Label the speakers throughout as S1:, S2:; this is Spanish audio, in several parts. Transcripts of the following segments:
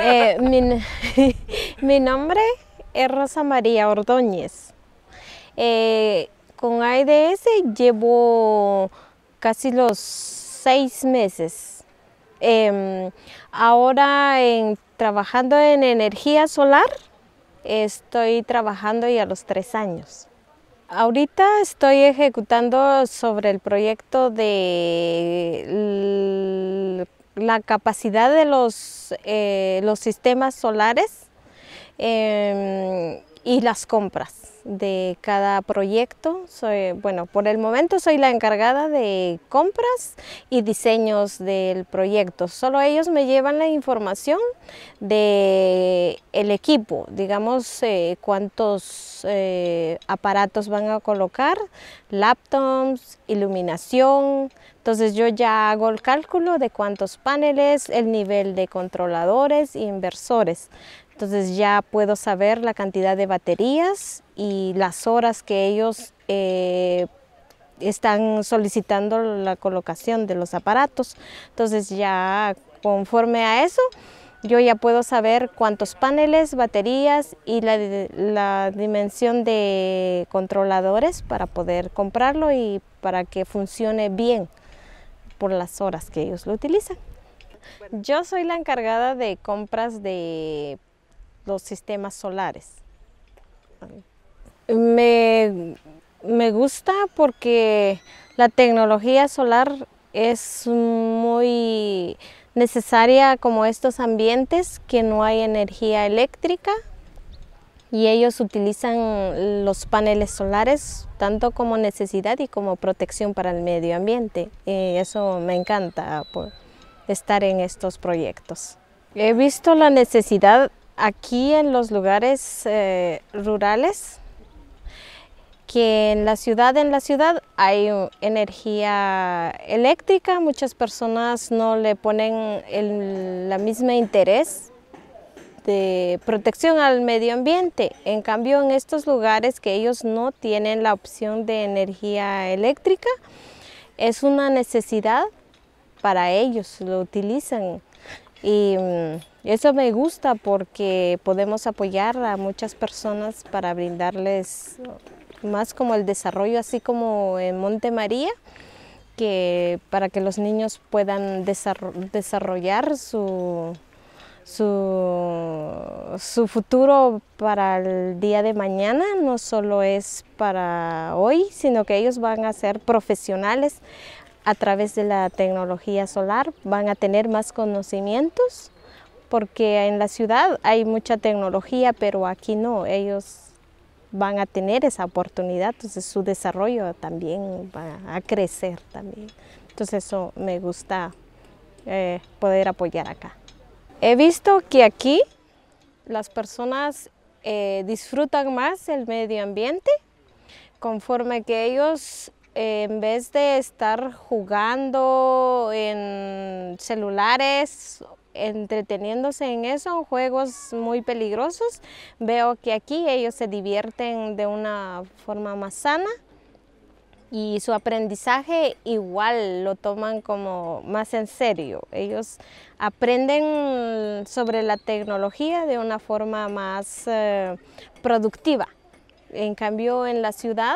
S1: Eh, mi, nombre es Rosa María Ordóñez. Eh, con AIDS llevo casi los seis meses. Em, ahora trabajando en energía solar, estoy trabajando ya los tres años. Ahorita estoy ejecutando sobre el proyecto de la capacidad de los, eh, los sistemas solares eh, y las compras de cada proyecto. Soy, bueno, por el momento soy la encargada de compras y diseños del proyecto. Solo ellos me llevan la información del el equipo, digamos eh, cuántos eh, aparatos van a colocar, laptops, iluminación. Entonces yo ya hago el cálculo de cuántos paneles, el nivel de controladores e inversores. Entonces ya puedo saber la cantidad de baterías y las horas que ellos eh, están solicitando la colocación de los aparatos. Entonces ya conforme a eso, yo ya puedo saber cuántos paneles, baterías y la, la, dimensión de controladores para poder comprarlo y para que funcione bien por las horas que ellos lo utilizan. Yo soy la encargada de compras de los sistemas solares. Me, gusta porque la tecnología solar es muy necesaria como estos ambientes que no hay energía eléctrica y ellos utilizan los paneles solares tanto como necesidad y como protección para el medio ambiente. Y eso me encanta por estar en estos proyectos. He visto la necesidad aquí en los lugares eh, rurales que en la ciudad, en la ciudad hay energía eléctrica, muchas personas no le ponen el la misma interés de protección al medio ambiente. En cambio, en estos lugares que ellos no tienen la opción de energía eléctrica, es una necesidad para ellos, lo utilizan. Y mm, eso me gusta porque podemos apoyar a muchas personas para brindarles más como el desarrollo, así como en Monte María, que para que los niños puedan desarrollar su, su, su, futuro para el día de mañana, no solo es para hoy, sino que ellos van a ser profesionales a través de la tecnología solar van a tener más conocimientos porque en la ciudad hay mucha tecnología, pero aquí no, ellos van a tener esa oportunidad, entonces su desarrollo también va a crecer también. Entonces eso me gusta eh, poder apoyar acá. He visto que aquí las personas eh, disfrutan más el medio ambiente conforme que ellos en vez de estar jugando en celulares, entreteniéndose en eso, juegos muy peligrosos, veo que aquí ellos se divierten de una forma más sana y su aprendizaje igual lo toman como más en serio. Ellos aprenden sobre la tecnología de una forma más eh, productiva. En cambio, en la ciudad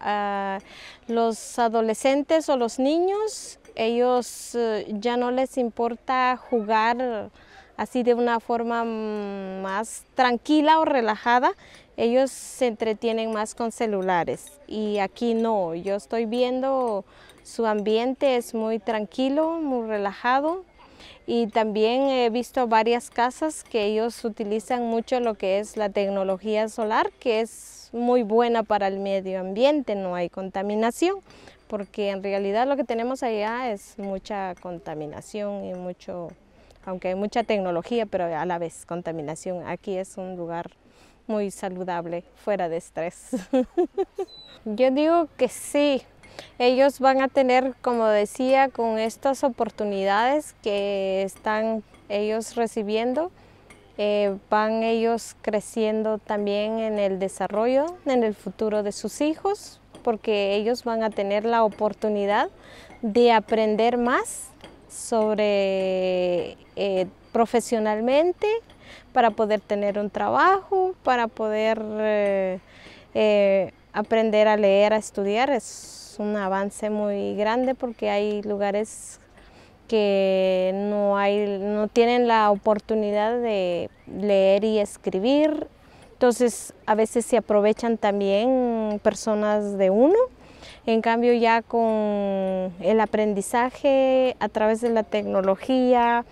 S1: a los adolescentes o los niños, ellos eh, ya no les importa jugar así de una forma más tranquila o relajada, ellos se entretienen más con celulares y aquí no, yo estoy viendo su ambiente es muy tranquilo, muy relajado y también he visto varias casas que ellos utilizan mucho lo que es la tecnología solar, que es muy buena para el medio ambiente, no hay contaminación, porque en realidad lo que tenemos allá es mucha contaminación y mucho, aunque hay mucha tecnología, pero a la vez contaminación. Aquí es un lugar muy saludable, fuera de estrés. Yo digo que sí, ellos van a tener, como decía, con estas oportunidades que están ellos recibiendo, eh, van ellos creciendo también en el desarrollo, en el futuro de sus hijos, porque ellos van a tener la oportunidad de aprender más sobre eh, profesionalmente para poder tener un trabajo, para poder eh, aprender a leer, a estudiar. Es un avance muy grande porque hay lugares que no, hay, no tienen la oportunidad de leer y escribir. Entonces a veces se aprovechan también personas de uno. En cambio ya con el aprendizaje a través de la tecnología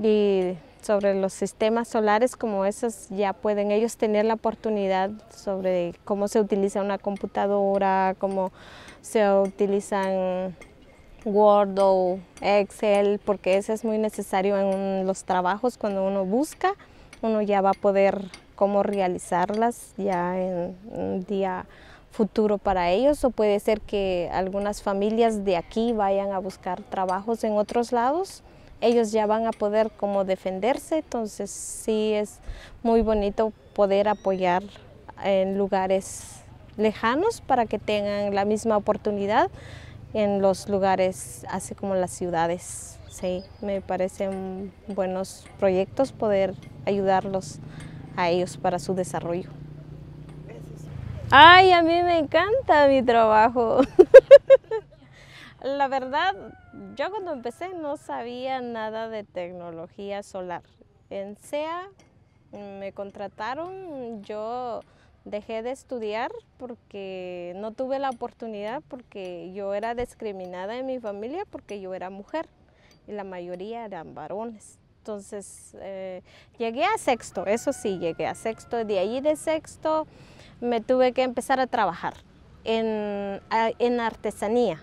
S1: y sobre los sistemas solares como esos ya pueden ellos tener la oportunidad sobre cómo se utiliza una computadora, cómo se utilizan Word Excel, porque eso es muy necesario en los trabajos cuando uno busca, uno ya va a poder cómo realizarlas ya en un día futuro para ellos o puede ser que algunas familias de aquí vayan a buscar trabajos en otros lados. Ellos ya van a poder como defenderse, entonces sí es muy bonito poder apoyar en lugares lejanos para que tengan la misma oportunidad en los lugares, así como las ciudades. Sí, me parecen buenos proyectos poder ayudarlos a ellos para su desarrollo. Ay, a mí me encanta mi trabajo. La verdad, yo cuando empecé no sabía nada de tecnología solar. En SEA me contrataron, yo dejé de estudiar porque no tuve la oportunidad, porque yo era discriminada en mi familia porque yo era mujer y la mayoría eran varones. Entonces eh, llegué a sexto, eso sí, llegué a sexto. De allí de sexto me tuve que empezar a trabajar en, artesanía.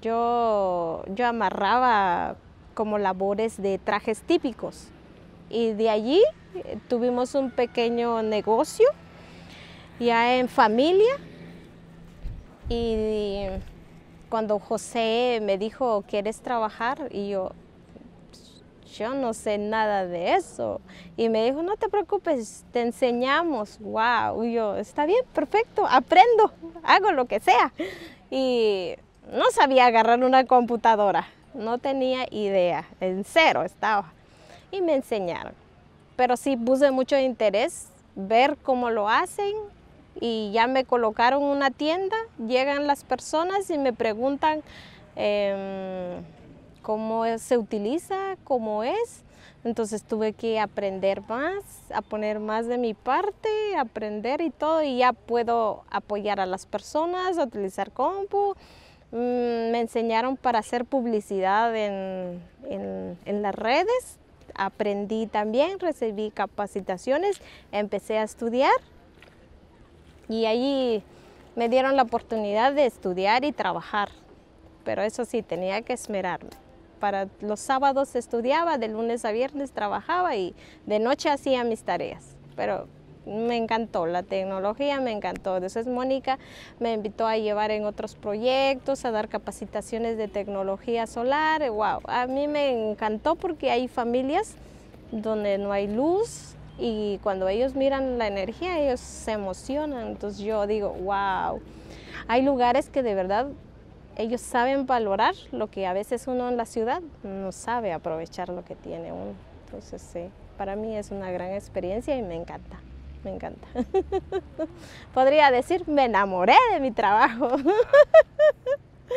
S1: Yo, yo amarraba como labores de trajes típicos y de allí tuvimos un pequeño negocio ya en familia. Y cuando José me dijo, ¿quieres trabajar? Y yo, yo no sé nada de eso. Y me dijo, no te preocupes, te enseñamos. Wow, y yo, está bien, perfecto, aprendo, hago lo que sea. Y no sabía agarrar una computadora, no tenía idea, en cero estaba. Y me enseñaron. Pero sí puse mucho interés ver cómo lo hacen y ya me colocaron una tienda, llegan las personas y me preguntan em, cómo se utiliza, cómo es. Entonces tuve que aprender más, a poner más de mi parte, aprender y todo, y ya puedo apoyar a las personas, utilizar compu. Mm, me enseñaron para hacer publicidad en las redes, aprendí también, recibí capacitaciones, empecé a estudiar y allí me dieron la oportunidad de estudiar y trabajar, pero eso sí, tenía que esmerarme. Para los sábados estudiaba, de lunes a viernes trabajaba y de noche hacía mis tareas, pero me encantó la tecnología, me encantó. Entonces Mónica me invitó a llevar en otros proyectos, a dar capacitaciones de tecnología solar. Wow, a mí me encantó porque hay familias donde no hay luz, y cuando ellos miran la energía, ellos se emocionan. Entonces yo digo, wow, hay lugares que de verdad ellos saben valorar lo que a veces uno en la ciudad no sabe aprovechar lo que tiene uno. Entonces sí, para mí es una gran experiencia y me encanta. Me encanta. Podría decir, me enamoré de mi trabajo.